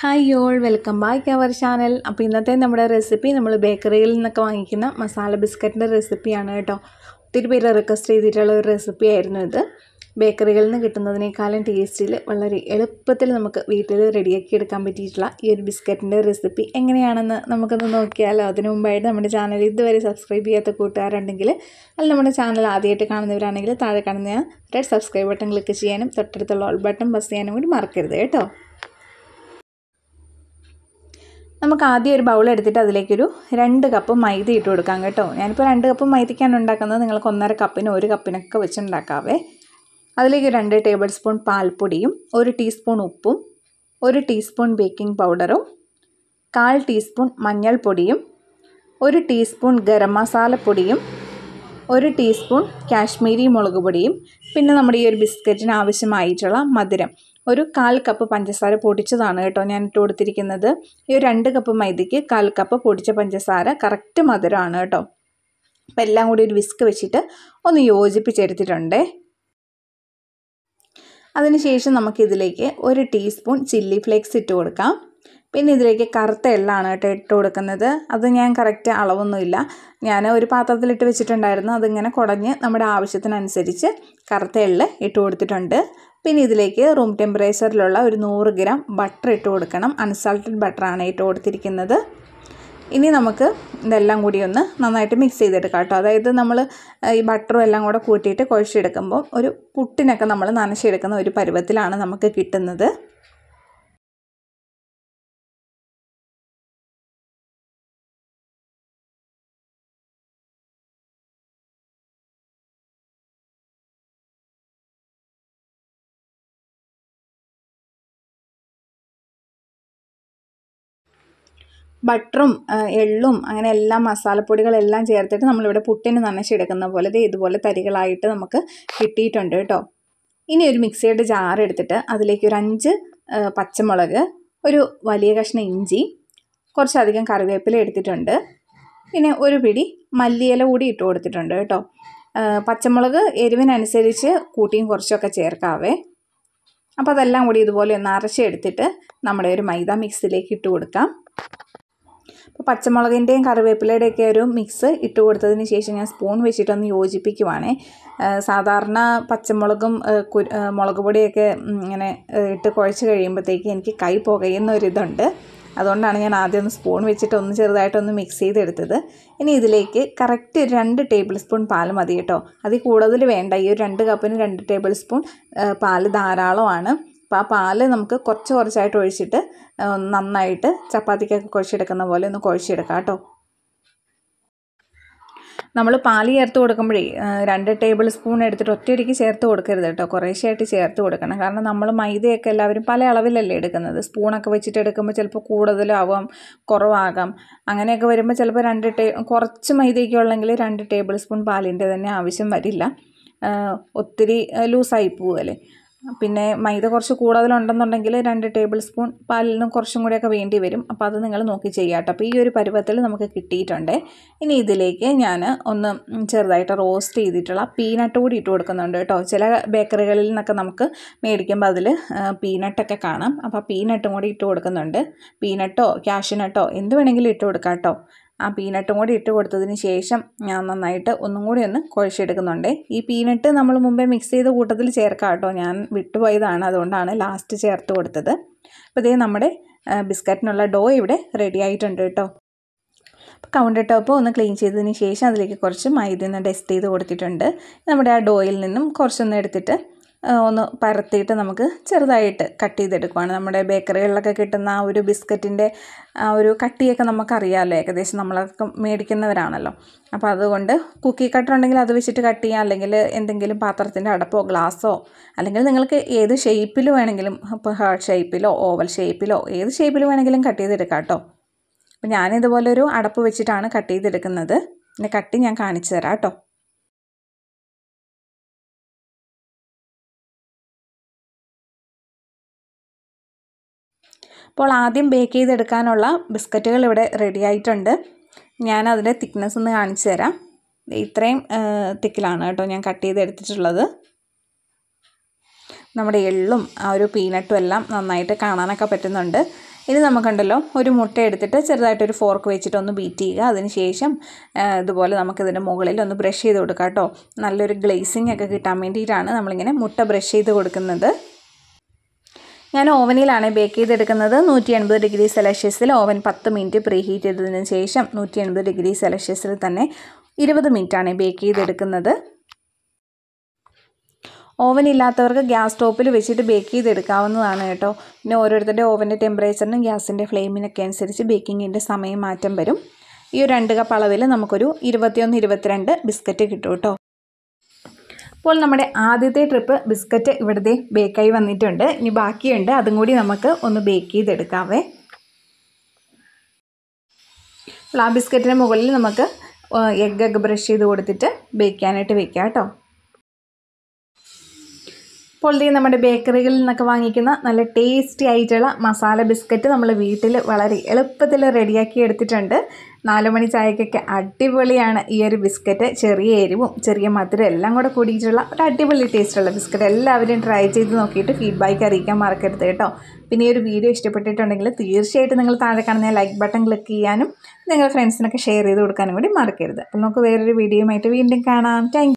hi y'all welcome back our channel അപ്പോൾ ഇന്നത്തെ നമ്മുടെ റെസിപ്പി നമ്മൾ ബേക്കറിയിൽ നിന്നൊക്കെ വാങ്ങിക്കുന്ന മസാല ബിസ്ക്കറ്റിൻ്റെ റെസിപ്പിയാണ് കേട്ടോ ഒത്തിരി പേര് റിക്വസ്റ്റ് ചെയ്തിട്ടുള്ള ഒരു റെസിപ്പി ആയിരുന്നു ഇത് ബേക്കറികളിൽ നിന്ന് കിട്ടുന്നതിനേക്കാളും ടേസ്റ്റിൽ വളരെ എളുപ്പത്തിൽ നമുക്ക് വീട്ടിൽ റെഡിയാക്കി എടുക്കാൻ പറ്റിയിട്ടുള്ള ഈ ഒരു ബിസ്ക്കറ്റിൻ്റെ റെസിപ്പി എങ്ങനെയാണെന്ന് നമുക്കൊന്ന് നോക്കിയാലോ അതിനു മുമ്പായിട്ട് നമ്മുടെ ചാനൽ ഇതുവരെ സബ്സ്ക്രൈബ് ചെയ്യാത്ത കൂട്ടുകാരുണ്ടെങ്കിൽ അല്ല നമ്മുടെ ചാനൽ ആദ്യമായിട്ട് കാണുന്നവരാണെങ്കിൽ താഴെ കാണുന്ന റെഡ് സബ്സ്ക്രൈബ് ബട്ടൺ ക്ലിക്ക് ചെയ്യാനും തൊട്ടടുത്തുള്ള ഓൾ ബട്ടൺ പ്രസ് ചെയ്യാനും കൂടി മറക്കരുത് കേട്ടോ നമുക്ക് ആദ്യം ഒരു ബൗൾ എടുത്തിട്ട് അതിലേക്കൊരു രണ്ട് കപ്പ് മൈദ ഇട്ട് കൊടുക്കാം കേട്ടോ ഞാനിപ്പോൾ രണ്ട് കപ്പ് മൈദയ്ക്കാണ് ഉണ്ടാക്കുന്നത് നിങ്ങൾക്ക് ഒന്നര കപ്പിന് ഒരു കപ്പിനൊക്കെ വെച്ചുണ്ടാക്കാവേ അതിലേക്ക് രണ്ട് ടേബിൾ സ്പൂൺ പാൽപ്പൊടിയും ഒരു ടീസ്പൂൺ ഉപ്പും ഒരു ടീസ്പൂൺ ബേക്കിംഗ് പൗഡറും കാൽ ടീസ്പൂൺ മഞ്ഞൾപ്പൊടിയും ഒരു ടീസ്പൂൺ ഗരം മസാലപ്പൊടിയും ഒരു ടീസ്പൂൺ കാശ്മീരി മുളക് പൊടിയും പിന്നെ നമ്മുടെ ഈ ഒരു ബിസ്ക്കറ്റിന് ആവശ്യമായിട്ടുള്ള മധുരം ഒരു കാൽ കപ്പ് പഞ്ചസാര പൊടിച്ചതാണ് കേട്ടോ ഞാൻ ഇട്ട് കൊടുത്തിരിക്കുന്നത് ഈ രണ്ട് കപ്പ് മൈദയ്ക്ക് കാൽ കപ്പ് പൊടിച്ച പഞ്ചസാര കറക്റ്റ് മധുരമാണ് കേട്ടോ അപ്പം എല്ലാം കൂടി ഒരു വിസ്ക് വെച്ചിട്ട് ഒന്ന് യോജിപ്പിച്ചെടുത്തിട്ടുണ്ടേ അതിനുശേഷം നമുക്കിതിലേക്ക് ഒരു ടീസ്പൂൺ ചില്ലി ഫ്ലേക്സ് ഇട്ട് കൊടുക്കാം പിന്നെ ഇതിലേക്ക് കറുത്ത എള്ളാണ് കേട്ടോ ഇട്ട് കൊടുക്കുന്നത് അത് ഞാൻ കറക്റ്റ് അളവൊന്നുമില്ല ഞാൻ ഒരു പാത്രത്തിലിട്ട് വെച്ചിട്ടുണ്ടായിരുന്നു അതിങ്ങനെ കുടഞ്ഞ് നമ്മുടെ ആവശ്യത്തിനനുസരിച്ച് കറുത്ത എള്ള് ഇട്ട് കൊടുത്തിട്ടുണ്ട് പിന്നെ ഇതിലേക്ക് റൂം ടെമ്പറേച്ചറിലുള്ള ഒരു നൂറ് ഗ്രാം ബട്ടർ ഇട്ട് കൊടുക്കണം അൺസാൾട്ടഡ് ബട്ടറാണ് ഇട്ട് കൊടുത്തിരിക്കുന്നത് ഇനി നമുക്ക് ഇതെല്ലാം കൂടി ഒന്ന് നന്നായിട്ട് മിക്സ് ചെയ്തെടുക്കാം കേട്ടോ അതായത് നമ്മൾ ഈ ബട്ടറും എല്ലാം കൂടെ കൂട്ടിയിട്ട് കുഴച്ചെടുക്കുമ്പോൾ ഒരു പുട്ടിനൊക്കെ നമ്മൾ നനച്ചെടുക്കുന്ന ഒരു പരുവത്തിലാണ് നമുക്ക് കിട്ടുന്നത് ബട്ടറും എള്ളും അങ്ങനെ എല്ലാ മസാലപ്പൊടികളെല്ലാം ചേർത്തിട്ട് നമ്മളിവിടെ പുട്ടിന് നനച്ചെടുക്കുന്ന പോലെ ഇത് ഇതുപോലെ തരികളായിട്ട് നമുക്ക് കിട്ടിയിട്ടുണ്ട് കേട്ടോ ഇനി ഒരു മിക്സിയുടെ ജാർ എടുത്തിട്ട് അതിലേക്ക് ഒരു അഞ്ച് പച്ചമുളക് ഒരു വലിയ കഷ്ണം ഇഞ്ചി കുറച്ചധികം കറിവേപ്പില എടുത്തിട്ടുണ്ട് പിന്നെ ഒരു പിടി മല്ലിയില കൂടി ഇട്ട് കൊടുത്തിട്ടുണ്ട് കേട്ടോ പച്ചമുളക് എരിവിനനുസരിച്ച് കൂട്ടിയും കുറച്ചൊക്കെ ചേർക്കാവേ അപ്പോൾ അതെല്ലാം കൂടി ഇതുപോലെ ഒന്ന് അരച്ചെടുത്തിട്ട് നമ്മുടെ ഒരു മൈദ മിക്സിലേക്ക് ഇട്ട് കൊടുക്കാം അപ്പോൾ പച്ചമുളകിൻ്റെയും കറിവേപ്പിലയുടെയൊക്കെ ഒരു മിക്സ് ഇട്ട് കൊടുത്തതിന് ശേഷം ഞാൻ സ്പൂൺ വെച്ചിട്ടൊന്ന് യോജിപ്പിക്കുവാണേ സാധാരണ പച്ചമുളകും മുളക് പൊടിയൊക്കെ ഇങ്ങനെ ഇട്ട് കുഴച്ച് കഴിയുമ്പോഴത്തേക്ക് എനിക്ക് കൈ പുകയുന്ന ഒരിതുണ്ട് അതുകൊണ്ടാണ് ഞാൻ ആദ്യം ഒന്ന് സ്പൂൺ വെച്ചിട്ട് ഒന്ന് ചെറുതായിട്ടൊന്ന് മിക്സ് ചെയ്തെടുത്തത് ഇനി ഇതിലേക്ക് കറക്റ്റ് രണ്ട് ടേബിൾ സ്പൂൺ പാൽ മതി കേട്ടോ അതിൽ കൂടുതൽ വേണ്ട ഈ ഒരു രണ്ട് കപ്പിന് രണ്ട് ടേബിൾ സ്പൂൺ പാൽ ധാരാളമാണ് അപ്പോൾ ആ പാല് നമുക്ക് കുറച്ച് കുറച്ചായിട്ട് ഒഴിച്ചിട്ട് നന്നായിട്ട് ചപ്പാത്തിക്കൊക്കെ കുഴച്ചെടുക്കുന്ന പോലെ ഒന്ന് കുഴച്ചെടുക്കാം കേട്ടോ നമ്മൾ പാല് ചേർത്ത് കൊടുക്കുമ്പോഴേ രണ്ട് ടേബിൾ സ്പൂൺ എടുത്തിട്ട് ഒറ്റയടിക്ക് ചേർത്ത് കൊടുക്കരുത് കേട്ടോ കുറേശ്ശായിട്ട് ചേർത്ത് കൊടുക്കണം കാരണം നമ്മൾ മൈദയൊക്കെ എല്ലാവരും പല അളവിലല്ലേ എടുക്കുന്നത് സ്പൂണൊക്കെ വെച്ചിട്ട് എടുക്കുമ്പോൾ ചിലപ്പോൾ കൂടുതലാവാം കുറവാകാം അങ്ങനെയൊക്കെ വരുമ്പോൾ ചിലപ്പോൾ രണ്ട് ടേ കുറച്ച് മൈദയൊക്കെ ഉള്ളെങ്കിൽ രണ്ട് ടേബിൾ സ്പൂൺ പാലിൻ്റെ തന്നെ ആവശ്യം വരില്ല ഒത്തിരി ലൂസായി പോവുമല്ലേ പിന്നെ മൈദ കുറച്ച് കൂടുതലുണ്ടെന്നുണ്ടെങ്കിൽ രണ്ട് ടേബിൾ സ്പൂൺ പാലിൽ നിന്നും കുറച്ചും കൂടിയൊക്കെ വേണ്ടി വരും അപ്പോൾ അത് നിങ്ങൾ നോക്കി ചെയ്യാം കേട്ടോ അപ്പോൾ ഈ ഒരു പരുവത്തിൽ നമുക്ക് കിട്ടിയിട്ടുണ്ട് ഇനി ഇതിലേക്ക് ഞാൻ ഒന്ന് ചെറുതായിട്ട് റോസ്റ്റ് ചെയ്തിട്ടുള്ള പീനട്ട് കൂടി ഇട്ട് കൊടുക്കുന്നുണ്ട് കേട്ടോ ചില ബേക്കറികളിൽ നിന്നൊക്കെ നമുക്ക് മേടിക്കുമ്പോൾ അതിൽ പീനട്ടൊക്കെ കാണാം അപ്പോൾ പീനട്ടും കൂടി ഇട്ട് കൊടുക്കുന്നുണ്ട് പീനട്ടോ ക്യാഷ്നട്ടോ എന്ത് വേണമെങ്കിലും ഇട്ട് കൊടുക്കാം കേട്ടോ ആ പീനട്ടും കൂടി ഇട്ട് കൊടുത്തതിന് ശേഷം ഞാൻ നന്നായിട്ട് ഒന്നും കൂടി ഒന്ന് കുഴച്ചെടുക്കുന്നുണ്ട് ഈ പീനട്ട് നമ്മൾ മുമ്പേ മിക്സ് ചെയ്ത കൂട്ടത്തിൽ ചേർക്കാം കേട്ടോ ഞാൻ വിട്ടുപോയതാണ് അതുകൊണ്ടാണ് ലാസ്റ്റ് ചേർത്ത് കൊടുത്തത് അപ്പോൾ ഇതേ നമ്മുടെ ബിസ്ക്കറ്റിനുള്ള ഡോ ഇവിടെ റെഡി ആയിട്ടുണ്ട് കേട്ടോ അപ്പോൾ കൗണ്ടർ ടോപ്പ് ഒന്ന് ക്ലീൻ ചെയ്തതിന് ശേഷം അതിലേക്ക് കുറച്ച് മൈദ ഒന്ന് ഡസ്റ്റ് ചെയ്ത് കൊടുത്തിട്ടുണ്ട് നമ്മുടെ ആ ഡോയിൽ നിന്നും കുറച്ചൊന്ന് എടുത്തിട്ട് ഒന്ന് പരത്തിയിട്ട് നമുക്ക് ചെറുതായിട്ട് കട്ട് ചെയ്തെടുക്കുവാണ് നമ്മുടെ ബേക്കറികളിലൊക്കെ കിട്ടുന്ന ആ ഒരു ബിസ്ക്കറ്റിൻ്റെ ആ ഒരു കട്ടിയൊക്കെ നമുക്കറിയാമല്ലോ ഏകദേശം നമ്മളൊക്കെ മേടിക്കുന്നവരാണല്ലോ അപ്പോൾ അതുകൊണ്ട് കുക്കി കട്ടർ ഉണ്ടെങ്കിൽ അത് വെച്ചിട്ട് കട്ട് ചെയ്യാം അല്ലെങ്കിൽ എന്തെങ്കിലും പാത്രത്തിൻ്റെ അടപ്പോ ഗ്ലാസ്സോ അല്ലെങ്കിൽ നിങ്ങൾക്ക് ഏത് ഷേപ്പിൽ വേണമെങ്കിലും ഇപ്പോൾ ഹേർട്ട് ഷേപ്പിലോ ഓവൽ ഷേപ്പിലോ ഏത് ഷേപ്പിൽ വേണമെങ്കിലും കട്ട് ചെയ്തെടുക്കാം കേട്ടോ അപ്പോൾ ഞാനിതുപോലൊരു അടപ്പ് വെച്ചിട്ടാണ് കട്ട് ചെയ്തെടുക്കുന്നത് പിന്നെ കട്ടി ഞാൻ കാണിച്ചു തരാം കേട്ടോ അപ്പോൾ ആദ്യം ബേക്ക് ചെയ്തെടുക്കാനുള്ള ബിസ്ക്കറ്റുകൾ ഇവിടെ റെഡി ആയിട്ടുണ്ട് ഞാൻ അതിൻ്റെ തിക്നെസ് ഒന്ന് കാണിച്ചു തരാം ഇത്രയും തിക്കിലാണ് കേട്ടോ ഞാൻ കട്ട് ചെയ്തെടുത്തിട്ടുള്ളത് നമ്മുടെ എള്ളും ആ ഒരു പീനട്ടും എല്ലാം നന്നായിട്ട് കാണാനൊക്കെ പറ്റുന്നുണ്ട് ഇനി നമുക്കുണ്ടല്ലോ ഒരു മുട്ട എടുത്തിട്ട് ചെറുതായിട്ടൊരു ഫോർക്ക് വെച്ചിട്ട് ഒന്ന് ബീറ്റ് ചെയ്യുക അതിനുശേഷം ഇതുപോലെ നമുക്കിതിൻ്റെ മുകളിൽ ഒന്ന് ബ്രഷ് ചെയ്ത് കൊടുക്കാം കേട്ടോ നല്ലൊരു ഗ്ലേസിങ് ഒക്കെ കിട്ടാൻ വേണ്ടിയിട്ടാണ് നമ്മളിങ്ങനെ മുട്ട ബ്രഷ് ചെയ്ത് കൊടുക്കുന്നത് ഞാൻ ഓവനിലാണ് ബേക്ക് ചെയ്തെടുക്കുന്നത് നൂറ്റി എൺപത് ഡിഗ്രി സെൽഷ്യസിൽ ഓവൻ പത്ത് മിനിറ്റ് പ്രീ ഹീറ്റ് ചെയ്തതിന് ശേഷം നൂറ്റി എൺപത് ഡിഗ്രി സെൽഷ്യസിൽ തന്നെ ഇരുപത് മിനിറ്റാണ് ബേക്ക് ചെയ്തെടുക്കുന്നത് ഓവൻ ഇല്ലാത്തവർക്ക് ഗ്യാസ് സ്റ്റോപ്പിൽ വെച്ചിട്ട് ബേക്ക് ചെയ്തെടുക്കാവുന്നതാണ് കേട്ടോ പിന്നെ ഓരോരുത്തരുടെ ഓവൻ്റെ ടെമ്പറേച്ചറിനും ഗ്യാസിൻ്റെ ഫ്ലെയിമിനൊക്കെ അനുസരിച്ച് ബേക്കിങ്ങിൻ്റെ സമയം മാറ്റം വരും ഈ ഒരു രണ്ട് കപ്പ് അളവിൽ നമുക്കൊരു ഇരുപത്തിയൊന്ന് ഇരുപത്തിരണ്ട് ബിസ്ക്കറ്റ് കിട്ടും കേട്ടോ ഇപ്പോൾ നമ്മുടെ ആദ്യത്തെ ട്രിപ്പ് ബിസ്ക്കറ്റ് ഇവിടുത്തെ ബേക്കായി വന്നിട്ടുണ്ട് ഇനി ബാക്കിയുണ്ട് അതും കൂടി നമുക്ക് ഒന്ന് ബേക്ക് ചെയ്തെടുക്കാവേ ആ ബിസ്ക്കറ്റിന് മുകളിൽ നമുക്ക് എഗ്ഗൊക്കെ ബ്രഷ് ചെയ്ത് കൊടുത്തിട്ട് ബേക്കാനായിട്ട് വെക്കാം കേട്ടോ പൊള്ളി നമ്മുടെ ബേക്കറികളിൽ നിന്നൊക്കെ വാങ്ങിക്കുന്ന നല്ല ടേസ്റ്റി ആയിട്ടുള്ള മസാല ബിസ്ക്കറ്റ് നമ്മൾ വീട്ടിൽ വളരെ എളുപ്പത്തിൽ റെഡിയാക്കി എടുത്തിട്ടുണ്ട് നാലുമണി മണി ചായക്കൊക്കെ അടിപൊളിയാണ് ഈ ഒരു ബിസ്ക്കറ്റ് ചെറിയ എരിവും ചെറിയ മധുരം എല്ലാം കൂടെ കൂടിയിട്ടുള്ള ഒരു അടിപൊളി ടേസ്റ്റുള്ള ബിസ്ക്കറ്റ് എല്ലാവരും ട്രൈ ചെയ്ത് നോക്കിയിട്ട് ഫീഡ്ബാക്ക് അറിയിക്കാൻ മറക്കരുത് കേട്ടോ പിന്നെ ഈ ഒരു വീഡിയോ ഇഷ്ടപ്പെട്ടിട്ടുണ്ടെങ്കിൽ തീർച്ചയായിട്ടും നിങ്ങൾ താഴെ കാണുന്ന ലൈക്ക് ബട്ടൺ ക്ലിക്ക് ചെയ്യാനും നിങ്ങളുടെ ഫ്രണ്ട്സിനൊക്കെ ഷെയർ ചെയ്ത് കൊടുക്കാനും കൂടി മറക്കരുത് അപ്പോൾ നമുക്ക് വേറൊരു വീഡിയോയുമായിട്ട് വീണ്ടും കാണാം താങ്ക്